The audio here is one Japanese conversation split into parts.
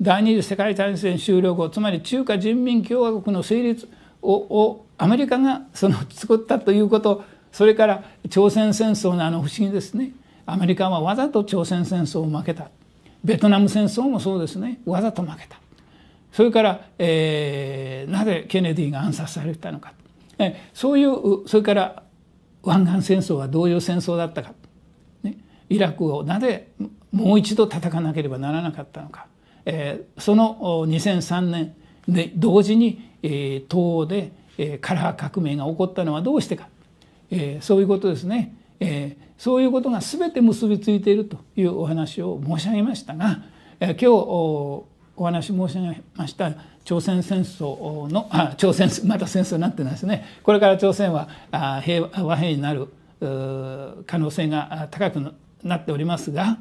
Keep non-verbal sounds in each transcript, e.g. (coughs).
第二次世界大戦終了後つまり中華人民共和国の成立ををアメリカがその作ったということそれから朝鮮戦争のあの不思議ですねアメリカはわざと朝鮮戦争を負けたベトナム戦争もそうですねわざと負けたそれから、えー、なぜケネディが暗殺されたのか、えそういうそれから湾岸戦争はどういう戦争だったか、ね、イラクをなぜもう一度叩かなければならなかったのかその2003年で同時に、東欧で、カラー革命が起こったのはどうしてか、そういうことですね、そういうことが全て結びついているというお話を申し上げましたが、今日お話申し上げました朝鮮戦争のあ朝鮮また戦争になってないですねこれから朝鮮は平和和平になる可能性が高くなっておりますが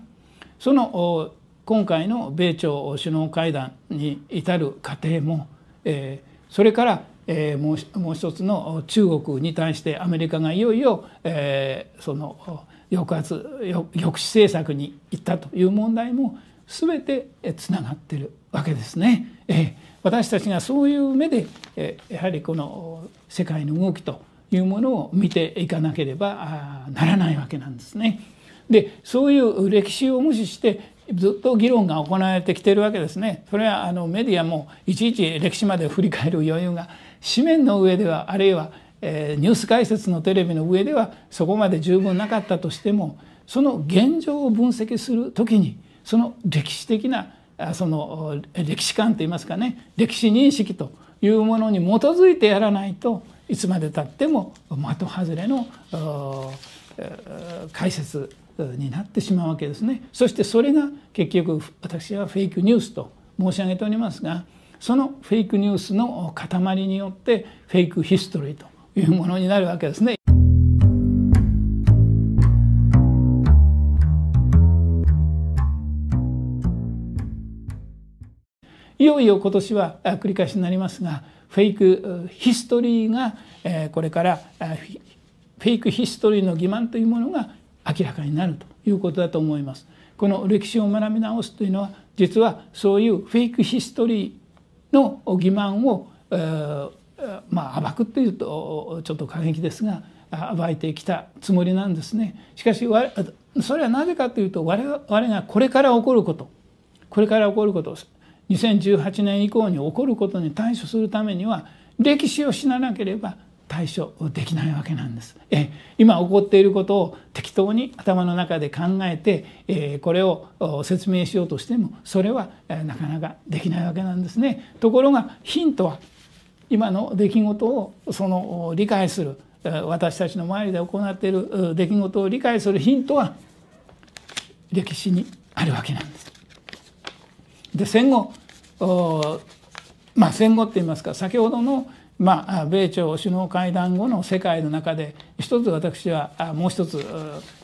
その今回の米朝首脳会談に至る過程も、えー、それから、えー、もうもう一つの中国に対してアメリカがいよいよ、えー、その抑圧抑止政策に行ったという問題も全てつながってるわけですね。えー、私たちがそういう目で、えー、やはりこの世界の動きというものを見ていかなければならないわけなんですね。でそういう歴史を無視してずっと議論が行われてきているわけですね。それはあのメディアもいちいち歴史まで振り返る余裕が紙面の上ではあるいは、えー、ニュース解説のテレビの上ではそこまで十分なかったとしてもその現状を分析する時にその歴史的なその歴史観といいますかね歴史認識というものに基づいてやらないといつまでたっても的外れの解説になってしまうわけですねそしてそれが結局私はフェイクニュースと申し上げておりますがそのフェイクニュースの塊によってフェイクヒストリーというものになるわけですねいよいよ今年は繰り返しになりますがフェイクヒストリーがこれからフェイクヒストリーの欺瞞というものが明らかになるということだと思います。この歴史を学び直すというのは実はそういうフェイクヒストリーの欺瞞を、えまあ、暴くというとちょっと過激ですが暴いてきたつもりなんですね。しかしそれはなぜかというと我々がこれから起こることこれから起こること2018年以降に起こることに対処するためには歴史を死ななければ対処できないわけなんです。え今起こっていることを適当に頭の中で考えて、えこれを説明しようとしてもそれはなかなかできないわけなんですね。ところがヒントは今の出来事をその理解する私たちの周りで行っている出来事を理解するヒントは歴史にあるわけなんです。で戦後まあ戦後って言いますか先ほどのまあ、米朝首脳会談後の世界の中で一つ私はもう一つ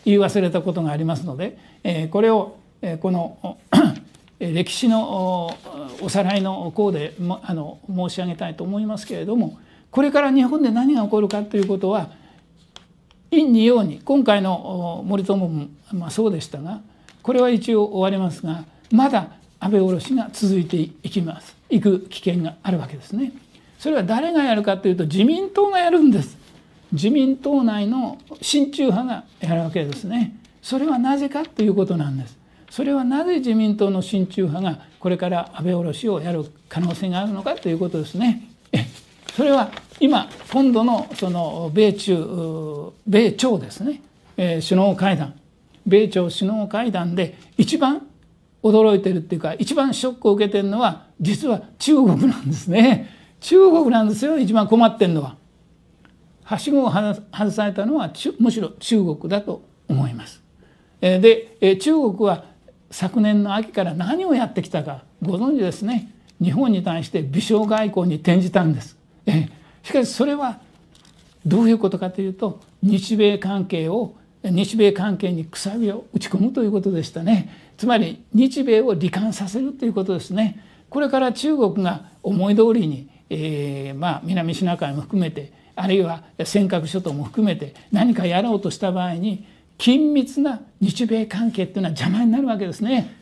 言い忘れたことがありますので、えこれを、えこの (coughs) 歴史のおさらいの項であの申し上げたいと思いますけれどもこれから日本で何が起こるかということは陰に陽に今回の森友も、まあ、そうでしたがこれは一応終わりますがまだ安倍おろしが続いていきます行く危険があるわけですねそれは誰がやるかというと自民党がやるんです自民党内の親中派がやるわけですねそれはなぜかということなんですそれはなぜ自民党の親中派がこれから安倍おろしをやる可能性があるのかということですね (laughs) それは今今度のその米中米朝ですね、えー、首脳会談米朝首脳会談で一番驚いてるっていうか一番ショックを受けてるのは実は中国なんですね中国なんですよ一番困ってるのは。はしごを外されたのはむしろ中国だと思います。で中国は昨年の秋から何をやってきたかご存知ですね日本に対して微笑外交に転じたんです。しかしそれはどういうことかというと日米関係を日米関係にくさびを打ち込むということでしたね。つまり日米を罹患させるということですね。これから中国が思い通りに、えー、まあ、南シナ海も含めてあるいは尖閣諸島も含めて何かやろうとした場合に緊密な日米関係っていうのは邪魔になるわけですね。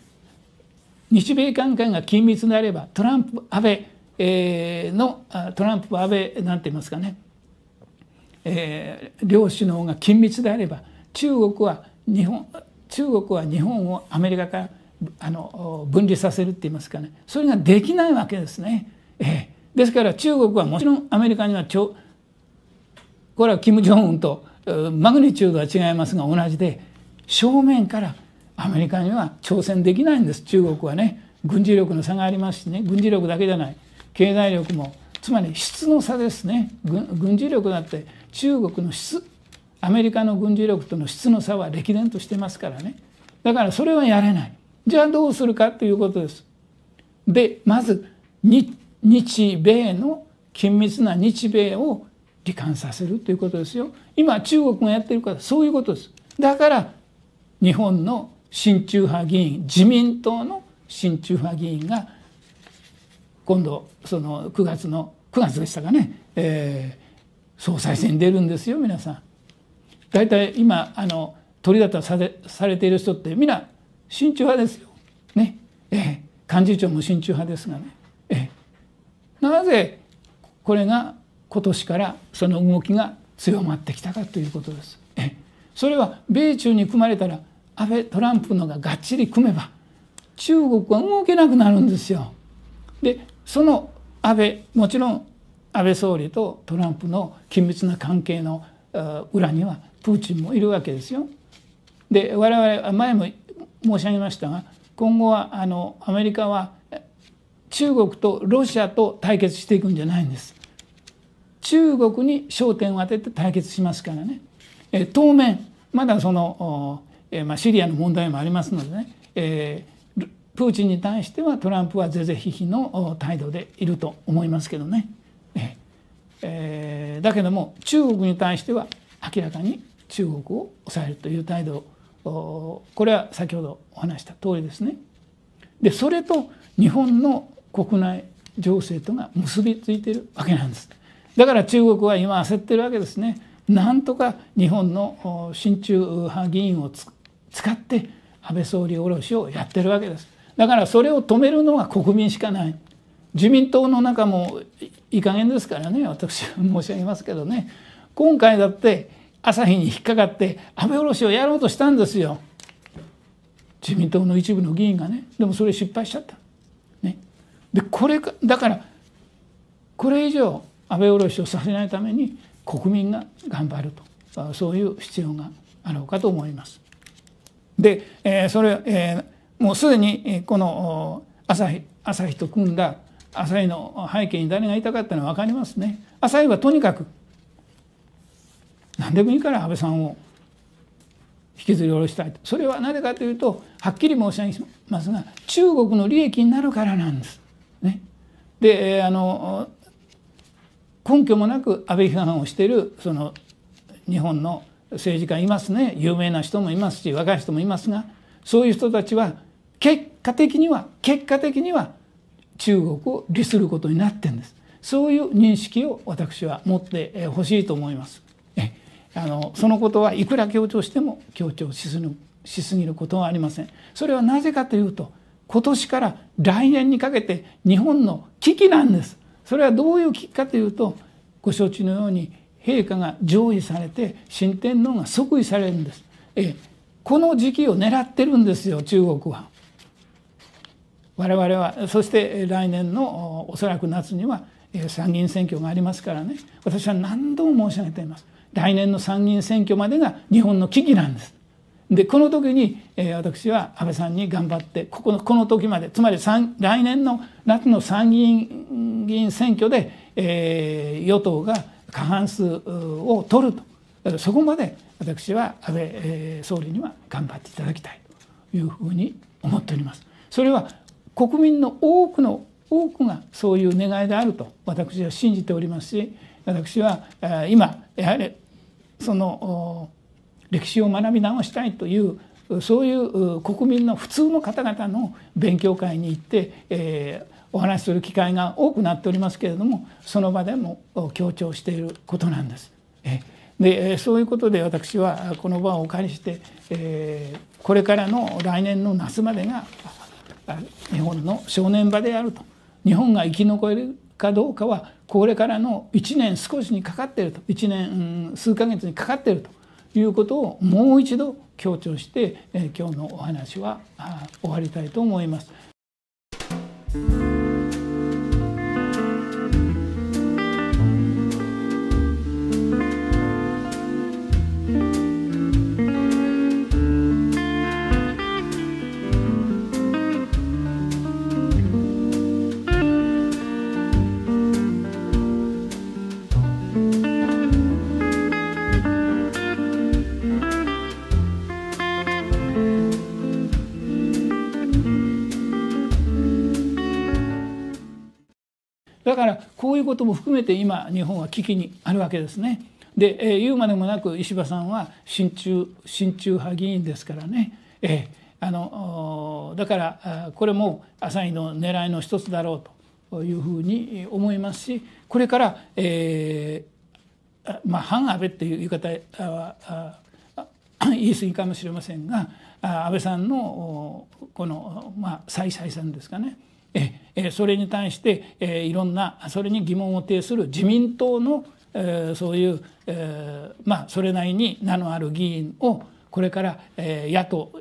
日米関係が緊密であればトランプ安倍、えー、のトランプ安倍なんて言いますかね、えー、両首脳が緊密であれば中国は日本中国は日本をアメリカからあの分離させるって言いますかねそれができないわけですね。ええ、ですから中国はもちろんアメリカにはこれは金正恩とマグニチュードは違いますが同じで正面からアメリカには挑戦できないんです中国はね軍事力の差がありますしね軍事力だけじゃない経済力もつまり質の差ですね軍事力だって中国の質アメリカの軍事力との質の差は歴然としてますからねだからそれはやれないじゃあどうするかということですでまず日米の緊密な日米を罹患させるということですよ今中国がやってるからそういうことですだから日本の親中派議員自民党の親中派議員が今度その9月の9月でしたかね、えー、総裁選に出るんですよ皆さん。大体今あの取り立汰されされている人って皆親中派ですよ。ね。え幹事長も親中派ですがね。えなぜこれが今年からその動きが強まってきたかということです。えそれは米中に組まれたら安倍トランプのががっちり組めば中国は動けなくなるんですよ。でその安倍もちろん安倍総理とトランプの緊密な関係の裏にはプーチンもいるわけですよ。で我々前も申し上げましたが今後はあのアメリカは中国とロシアと対決していくんじゃないんです。中国に焦点を当てて対決しますからね。え当面まだその、えまあ、シリアの問題もありますのでね、えー、プーチンに対してはトランプは是々非々の態度でいると思いますけどね。えー、だけども中国に対しては明らかに中国を抑えるという態度これは先ほどお話した通りですね。でそれと日本の国内情勢とが結びついているわけなんです。だから中国は今焦っているわけですね。なんとか日本の親中派議員を使って安倍総理おろしをやっているわけです。だからそれを止めるのは国民しかない。自民党の中もいい加減ですからね私は申し上げますけどね今回だって朝日に引っかかって雨下ろしをやろうとしたんですよ自民党の一部の議員がねでもそれ失敗しちゃった。ね、でこれかだからこれ以上安倍下ろしをさせないために国民が頑張るとそういう必要があろうかと思います。で、えー、それ、えー、もうすでにこの朝日朝日と組んだ朝日の背景に誰がいたかっていうのは分かりますね。朝日はとにかく何でもいいから安倍さんを引きずり下ろしたいとそれはなぜかというとはっきり申し上げますが中国の利益になるからなんです。ね、であの根拠もなく安倍批判をしているその日本の政治家いますね有名な人もいますし若い人もいますがそういう人たちは結果的には結果的には中国を利することになってんですそういう認識を私は持ってほしいと思います。あのそのことはいくら強調しても強調しすしすぎることはありません。それはなぜかというと今年から来年にかけて日本の危機なんです。それはどういう危機かというとご承知のように陛下が上位されて新天皇が即位されるんです。えこの時期を狙ってるんですよ中国は。我々はそして来年のおそらく夏には参議院選挙がありますからね私は何度も申し上げています。来年の参議院選挙までが日本の危機なんです。でこの時に、えー、私は安倍さんに頑張ってここのこの時までつまり来年の夏の参議院議員選挙で、えー、与党が過半数を取るとそこまで私は安倍、えー、総理には頑張っていただきたいというふうに思っております。それは国民の多くの多くがそういう願いであると私は信じておりますし私は今やはりその歴史を学び直したいというそういう国民の普通の方々の勉強会に行って、えお話しする機会が多くなっておりますけれどもその場でも強調していることなんです。でそういうことで私はこの場をお借りして、えこれからの来年の夏までが日本の正念場であると日本が生き残れるかどうかはこれからの1年少しにかかっていると1年数ヶ月にかかっているということをもう一度強調して今日のお話は終わりたいと思います。いうことも含めて今日本は危機にあるわけですね。で、えー、言うまでもなく石破さんは親中親中派議員ですからね、えー、あのだからこれも浅井の狙いの一つだろうというふうに思いますしこれから、えー、まあ、反安倍っていう言い方は (coughs) 言い過ぎかもしれませんが安倍さんのこの、まあ、再再三ですかね、えそれに対していろんなそれに疑問を呈する自民党のそういうまあそれなりに名のある議員をこれから野党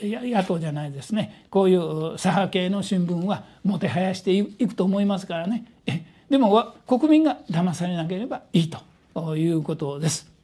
野党じゃないですねこういう左派系の新聞はもてはやしていくと思いますからねでも国民が騙されなければいいということです。